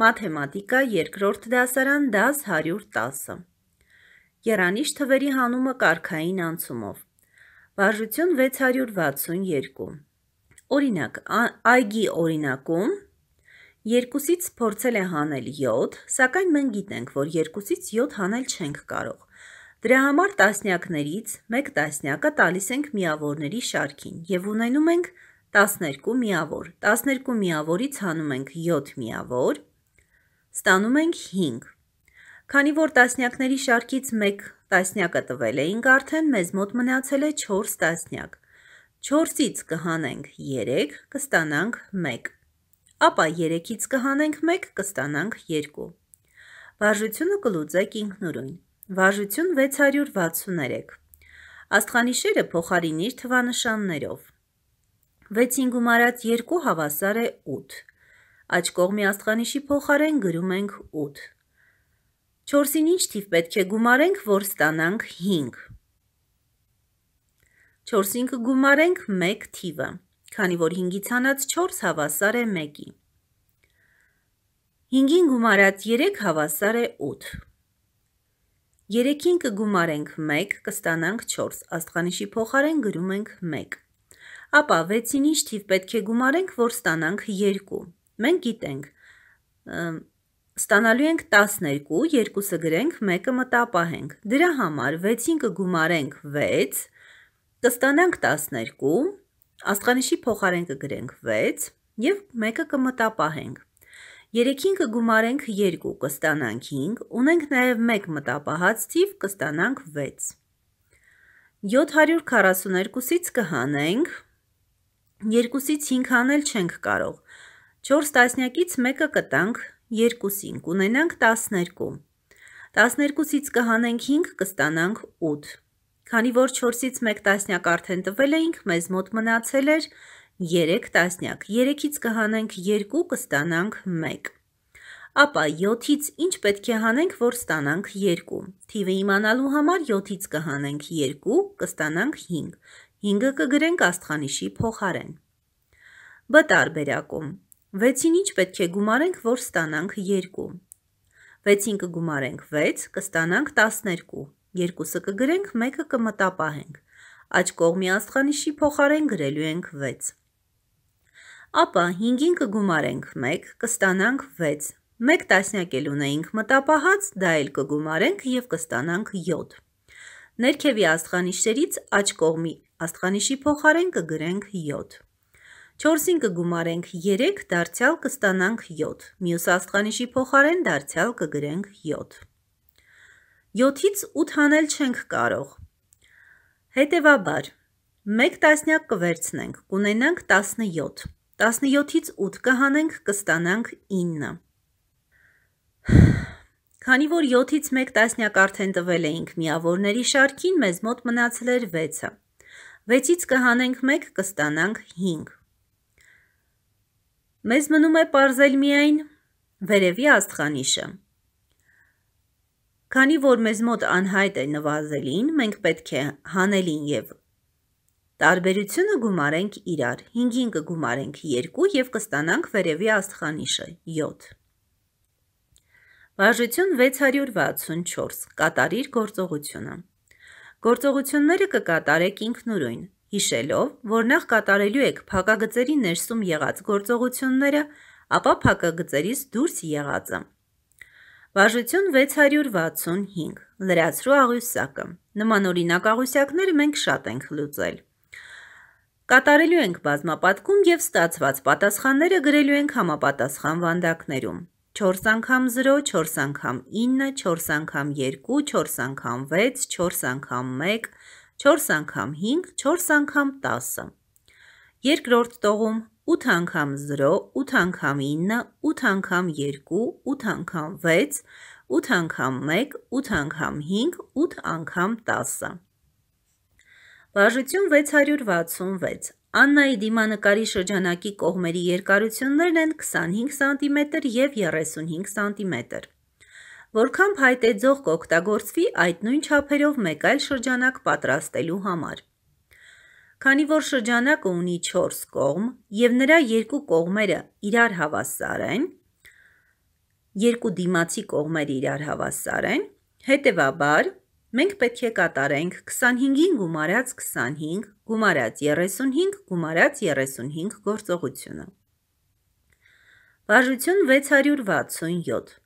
մաթեմատիկա երկրորդ դասարան դաս 110։ Երանիշ թվերի հանումը կարքային անցումով։ Վարժություն 662։ Օրինակ, այգի օրինակում երկուսից փորձել է հանել 7, սակայն մենք գիտենք, որ երկուսից 7 հանել չենք կարող։ Դրա համար տասնյակներից մեկ տասնյակը տալիս ենք միավորների շարքին եւ ունենում ենք 12 միավոր։ 12 միավորից հանում ենք 7 միավոր, ստանում ենք 5։ Քանի որ տասնյակների շարքից 1 տասնյակը տվել էինք արդեն, մեզ մոտ մնացել է 4 տասնյակ։ 4-ից կհանենք 3, կստանանք 1 ապա 3-ից կհանենք 1, կստանանք 2։ Վարժությունը կլուծեք ինքնուրույն։ Վարժություն 663։ Աստղանիշերը փոխարինիր թվանշաններով։ 6-ին գումարած 2 հավասար է 8։ Աջ կողմի աստղանիշի փոխարեն գրում ենք 8։ 4-ին ինչ թիվ պետք է գումարենք, որ ստանանք 5։ 4-ին կգումարենք 1 թիվը, քանի որ 5-ից հանած 4 հավասար է 1-ի։ 5-ին գումարած 3 հավասար է 8։ 3-ին կգումարենք 1, կստանանք 4, աստղանիշի փոխարեն գրում ենք 1։ Ապա 6-ին ինչ թիվ պետք է գումարենք, որ ստանանք 2։ Մենք գիտենք ստանալու ենք 12, երկուսը գրենք, մեկը մտապահենք։ Դրա համար 6-ին կգումարենք 6, կստանանք 12, աստղանիշի փոխարեն կգրենք 6 եւ մեկը կմտապահենք։ 3-ին կգումարենք 2, կստանանք 5, ունենք նաև 1 մտապահած թիվ, կստանանք 6։ 742-ից կհանենք, 2-ից 5 հանել չենք կարող, 4 տասնյակից մեկը կտանք 2-ին, կունենանք 12։ 12-ից կհանենք 5, կստանանք 8։ Քանի որ 4-ից 1 տասնյակ արդեն տվել էինք, մեզ մոտ մնացել էր 3 տասնյակ։ 3-ից կհանենք 2, կստանանք 1։ Ապա 7-ից ինչ պետք է հանենք, որ ստանանք 2։ Թիվը իմանալու համար 7-ից կհանենք 2, կստանանք 5։ 5-ը կգրենք աստխանիշի փոխարեն։ Բ տարբերակում 6-ին ինչ պետք է գումարենք, որ ստանանք 2։ 6-ին կգումարենք 6, կստանանք 12։ 2-ը կգրենք, 1-ը կմտապահենք։ Աջ կողմի աստղանիշի փոխարեն գրելու ենք 6։ Ապա 5-ին կգումարենք 1, կստանանք 6։ 1 տասնյակ էլ ունեինք մտապահած, դա էլ կգումարենք եւ կստանանք 7։ Ներքևի աստղանիշերից աջ կողմի աստղանիշի փոխարեն կգրենք 7։ 4-ին կգումարենք 3, դարձյալ կստանանք 7, մյուս աստխանիշի փոխարեն դարձյալ կգրենք 7։ 7-ից 8 հանել չենք կարող։ Հետևաբար, 1 տասնյակ կվերցնենք, կունենանք 17, 17-ից 8 կհանենք, կստանանք 9։ Քանի որ 7-ից 1 տասնյակ արդեն տվել էինք միավորների շարքին, մեզ մոտ մնացել էր 6-ը։ 6-ից կհանենք 1, կստանանք 5։ Մեզ մնում է parzել միայն վերևի աստղանիշը։ Քանի որ մեզ մոտ անհայտ է նվազելին, մենք պետք է հանելին եւ տարբերությունը գումարենք իրար։ 5-ին կգումարենք 2 եւ կստանանք վերևի աստղանիշը 7։ Բաժություն 664։ Կատարիր գործողությունը։ Գործողությունները կկատարեք ինքնուրույն հիշելով, որ նախ կատարելու եք փակագծերի ներսում եղած գործողությունները, ապա փակագծերից դուրս եղածը։ Վարժություն 665. Լրացրու աղյուսակը։ Նմանօրինակ աղյուսակներ մենք շատ ենք լուծել։ Կատարելու ենք բազմապատկում եւ ստացված պատասխանները գրելու ենք համապատասխան վանդակներում։ 4 անգամ 0, 4 անգամ 9, 4 անգամ 2, 4 անգամ 6, 4 անգամ 1, 4 անգամ 5, 4 անգամ 10։ Երկրորդ տողում 8 անգամ 0, 8 անգամ 9, 8 անգամ 2, 8 անգամ 6, 8 անգամ 1, 8 անգամ 5, 8 անգամ 10։ Բաժություն 666։ Աննայի դիմանկարի շրջանակի կողմերի երկարություններն են 25 սանտիմետր և 35 սանտիմետր որքան փայտե ձող կօգտագործվի այդ նույն չափերով մեկ այլ շրջանակ պատրաստելու համար։ Քանի որ շրջանակը ունի 4 կողմ եւ նրա երկու կողմերը իրար հավասար են, երկու դիմացի կողմերը իրար հավասար են, հետեւաբար մենք պետք է կատարենք 25-ին գումարած 25 գումարած 35 գումարած 35 գործողությունը։ Վարժություն 667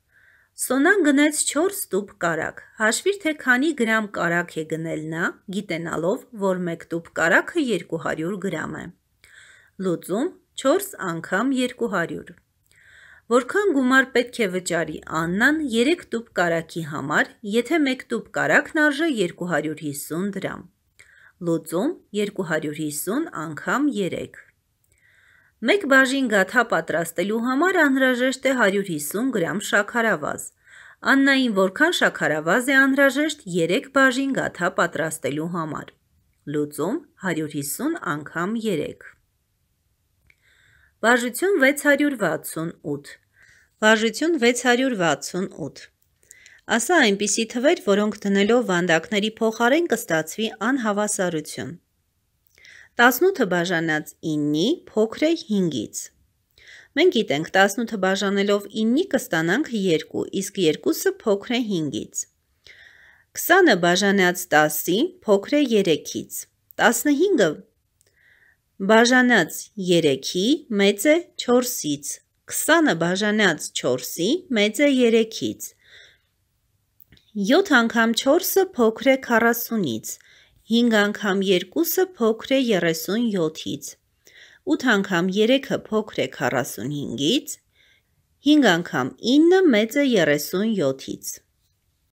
Սոնան գնեց 4 ստուփ կարակ։ Հաշվիր թե քանի գրամ կարակ է գնել նա, գիտենալով, որ 1 ստուփ կարակը 200 գրամ է։ Լուծում 4 անգամ 200։ Որքան գումար պետք է վճարի Աննան 3 ստուփ կարակի համար, եթե 1 ստուփ կարակն արժե 250 դրամ։ Լուծում 250 անգամ 3։ Մեկ բաժին գաթա պատրաստելու համար անհրաժեշտ է 150 գրամ շաքարավազ։ Աննային որքան շաքարավազ է անհրաժեշտ 3 բաժին գաթա պատրաստելու համար։ Լուծում 150 անգամ 3։ Բաժություն 668։ Բաժություն 668։ Ասա այնպիսի թվեր, որոնք դնելով վանդակների փոխարեն կստացվի անհավասարություն։ 18-ը բաժանած 9-ի փոքր է 5-ից։ Մենք գիտենք 18-ը բաժանելով 9-ի կստանանք 2, իսկ 2-ը փոքր է 5-ից։ 20-ը բաժանած 10-ի փոքր է 3-ից։ 15-ը բաժանած 3-ի մեծ է 4-ից։ 20-ը բաժանած 4-ի մեծ է 3-ից։ 7 անգամ 4-ը փոքր է 40-ից։ 5 անգամ 2-ը փոքր է 37-ից, 8 անգամ 3-ը փոքր է 45-ից, 5 անգամ 9-ը մեծ է 37-ից։